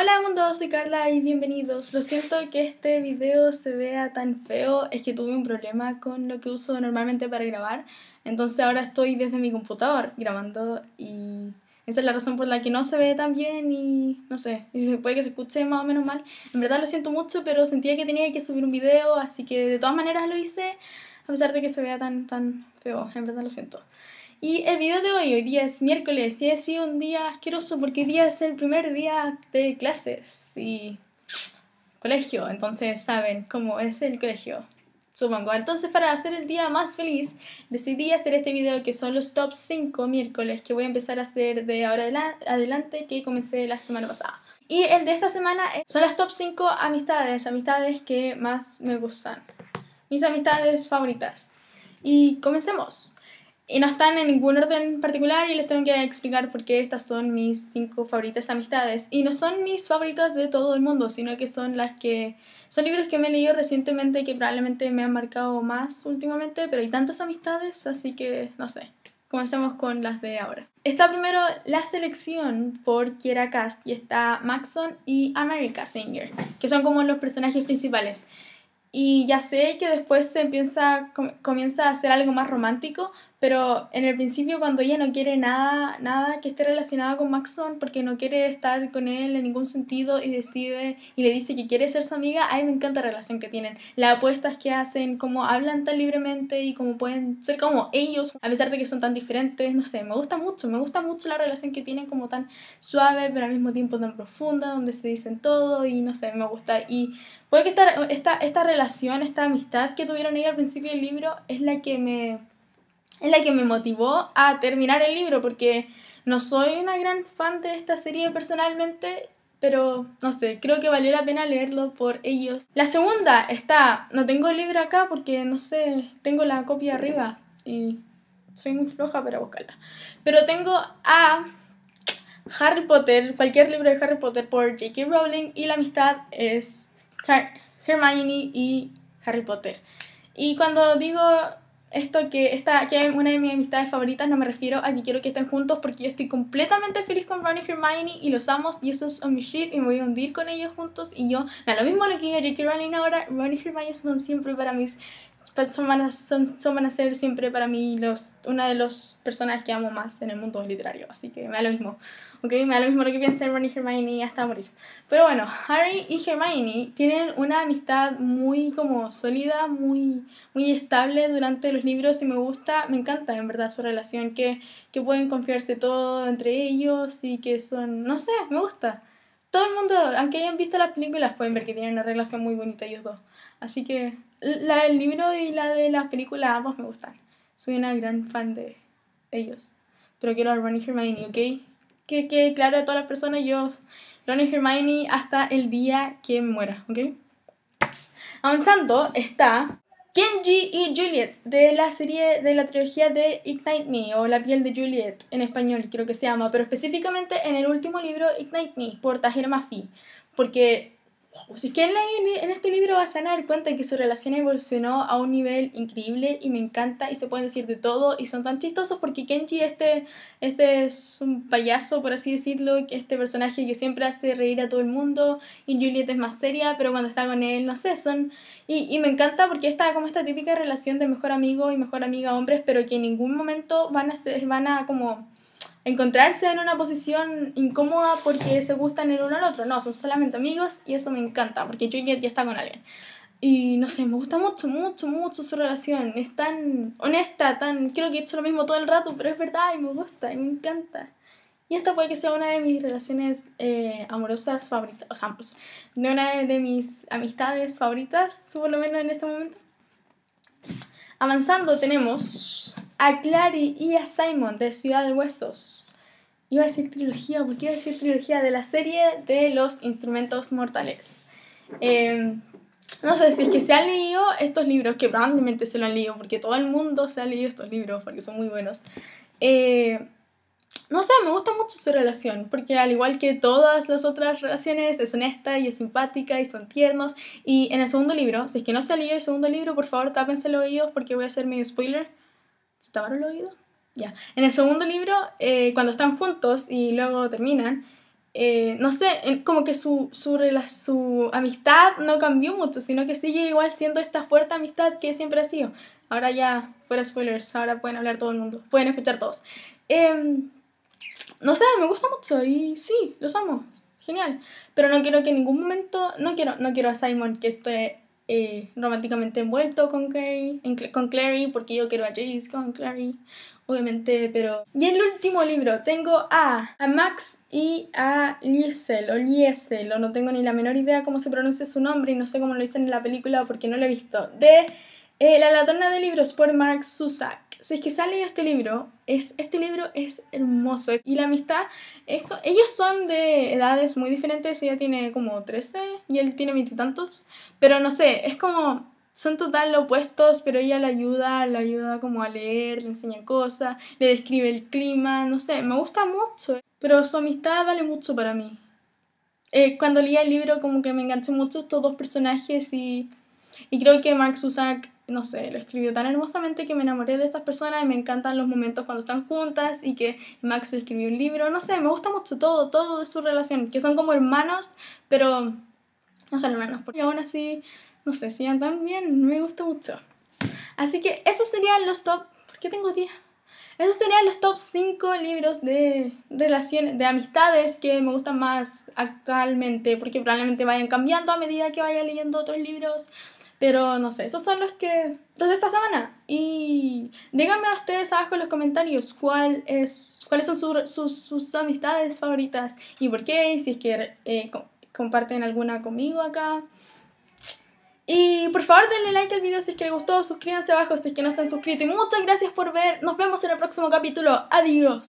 Hola mundo, soy Carla y bienvenidos. Lo siento que este video se vea tan feo, es que tuve un problema con lo que uso normalmente para grabar, entonces ahora estoy desde mi computador grabando y esa es la razón por la que no se ve tan bien y no sé, y se puede que se escuche más o menos mal. En verdad lo siento mucho, pero sentía que tenía que subir un video, así que de todas maneras lo hice, a pesar de que se vea tan, tan feo, en verdad lo siento. Y el video de hoy, hoy día es miércoles y ha sido un día asqueroso porque hoy día es el primer día de clases y colegio, entonces saben cómo es el colegio, supongo. Entonces para hacer el día más feliz decidí hacer este video que son los top 5 miércoles que voy a empezar a hacer de ahora adelante que comencé la semana pasada. Y el de esta semana eh, son las top 5 amistades, amistades que más me gustan, mis amistades favoritas. Y comencemos. Y no están en ningún orden particular y les tengo que explicar por qué estas son mis cinco favoritas amistades. Y no son mis favoritas de todo el mundo, sino que son las que... Son libros que me he leído recientemente y que probablemente me han marcado más últimamente, pero hay tantas amistades, así que no sé. Comencemos con las de ahora. Está primero La Selección por Kiera Cast y está Maxon y America Singer, que son como los personajes principales. Y ya sé que después se empieza, comienza a hacer algo más romántico, pero en el principio cuando ella no quiere nada, nada que esté relacionada con Maxon porque no quiere estar con él en ningún sentido y decide y le dice que quiere ser su amiga, ay me encanta la relación que tienen, las apuestas que hacen, cómo hablan tan libremente y cómo pueden ser como ellos a pesar de que son tan diferentes, no sé, me gusta mucho, me gusta mucho la relación que tienen como tan suave pero al mismo tiempo tan profunda donde se dicen todo y no sé, me gusta y puede que esta, esta, relación, esta amistad que tuvieron ella al principio del libro es la que me es la que me motivó a terminar el libro, porque no soy una gran fan de esta serie personalmente, pero no sé, creo que valió la pena leerlo por ellos. La segunda está, no tengo el libro acá porque no sé, tengo la copia arriba y soy muy floja para buscarla. Pero tengo a Harry Potter, cualquier libro de Harry Potter por J.K. Rowling y la amistad es Hermione y Harry Potter. Y cuando digo esto que esta que es una de mis amistades favoritas no me refiero a que quiero que estén juntos porque yo estoy completamente feliz con Ronnie y Hermione y los amo y eso es on mi ship y me voy a hundir con ellos juntos y yo, A lo mismo lo que diga J.K. Rowling ahora, Ronnie y Hermione son siempre para mis pues, son van, a, son, son van a ser siempre para mí los, una de las personas que amo más en el mundo literario, así que me da lo mismo. ¿ok? Me da lo mismo lo que piensen Ron y Hermione hasta morir. Pero bueno, Harry y Hermione tienen una amistad muy como sólida, muy, muy estable durante los libros y me gusta, me encanta en verdad su relación, que, que pueden confiarse todo entre ellos y que son, no sé, me gusta todo el mundo, aunque hayan visto las películas, pueden ver que tienen una relación muy bonita ellos dos. Así que la del libro y la de las películas ambos me gustan. Soy una gran fan de ellos. Pero quiero a Ron Hermione, ¿ok? Que quede claro a todas las personas, yo, Ron y Hermione hasta el día que muera, ¿ok? Avanzando está Genji y Juliet de la serie de la trilogía de Ignite Me o La piel de Juliet en español creo que se llama, pero específicamente en el último libro Ignite Me por Tahir Mafi, porque si quien lee en este libro vas a dar cuenta que su relación evolucionó a un nivel increíble y me encanta y se puede decir de todo y son tan chistosos porque Kenji este, este es un payaso, por así decirlo, que este personaje que siempre hace reír a todo el mundo y Juliet es más seria, pero cuando está con él, no sé, son... Y, y me encanta porque está como esta típica relación de mejor amigo y mejor amiga hombres, pero que en ningún momento van a, ser, van a como encontrarse en una posición incómoda porque se gustan el uno al otro. No, son solamente amigos y eso me encanta porque Juliet ya está con alguien. Y no sé, me gusta mucho, mucho, mucho su relación. Es tan honesta, tan. Creo que he hecho lo mismo todo el rato, pero es verdad y me gusta y me encanta. Y esta puede que sea una de mis relaciones eh, amorosas favoritas, o sea, de una de mis amistades favoritas, por lo menos en este momento. Avanzando, tenemos a Clary y a Simon de Ciudad de Huesos. Iba a decir trilogía, porque iba a decir trilogía? De la serie de los instrumentos mortales. Em, no sé si es que se han leído estos libros, que probablemente se lo han leído, porque todo el mundo se ha leído estos libros, porque son muy buenos. Eh, no sé, me gusta mucho su relación, porque al igual que todas las otras relaciones, es honesta y es simpática y son tiernos. Y en el segundo libro, si es que no se ha leído el segundo libro, por favor tápense los oídos porque voy a hacer medio spoiler. ¿Se taparon el oído Ya. En el segundo libro, eh, cuando están juntos y luego terminan, eh, no sé, como que su, su, su, amistad no cambió mucho, sino que sigue igual siendo esta fuerte amistad que siempre ha sido. Ahora ya, fuera spoilers, ahora pueden hablar todo el mundo, pueden escuchar todos. Em, no sé, me gusta mucho y sí, los amo, genial. Pero no quiero que en ningún momento, no quiero, no quiero a Simon que esté eh, románticamente envuelto con Clary, con Clary, porque yo quiero a Jace con Clary, obviamente, pero... Y el último libro tengo a, a Max y a Liesel, o Liesel, o no tengo ni la menor idea cómo se pronuncia su nombre y no sé cómo lo dicen en la película porque no lo he visto, de eh, La ladrona de Libros por Mark Susak si es que sale este libro, es, este libro es hermoso. Y la amistad, ellos son de edades muy diferentes, ella tiene como 13 y él tiene tantos pero no sé, es como, son total opuestos, pero ella le ayuda, le ayuda como a leer, le enseña cosas, le describe el clima, no sé, me gusta mucho, pero su amistad vale mucho para mí. Eh, cuando leía el libro como que me enganché mucho estos dos personajes y y creo que Mark Zusak, no sé, lo escribió tan hermosamente que me enamoré de estas personas y me encantan los momentos cuando están juntas y que Max escribió un libro, no sé, me gusta mucho todo, todo de su relación, que son como hermanos, pero no son hermanos, porque aún así, no sé, sigan tan bien, me gusta mucho. Así que esos serían los top, ¿por tengo 10? Esos serían los top 5 libros de relaciones, de amistades que me gustan más actualmente, porque probablemente vayan cambiando a medida que vaya leyendo otros libros pero no sé, esos son los que. desde esta semana. Y díganme a ustedes abajo en los comentarios cuál es, cuáles son sus amistades favoritas y por qué, y si es que eh, comparten alguna conmigo acá. Y por favor denle like al video si es que les gustó, suscríbanse abajo si es que no se han suscrito. Y muchas gracias por ver. Nos vemos en el próximo capítulo. Adiós.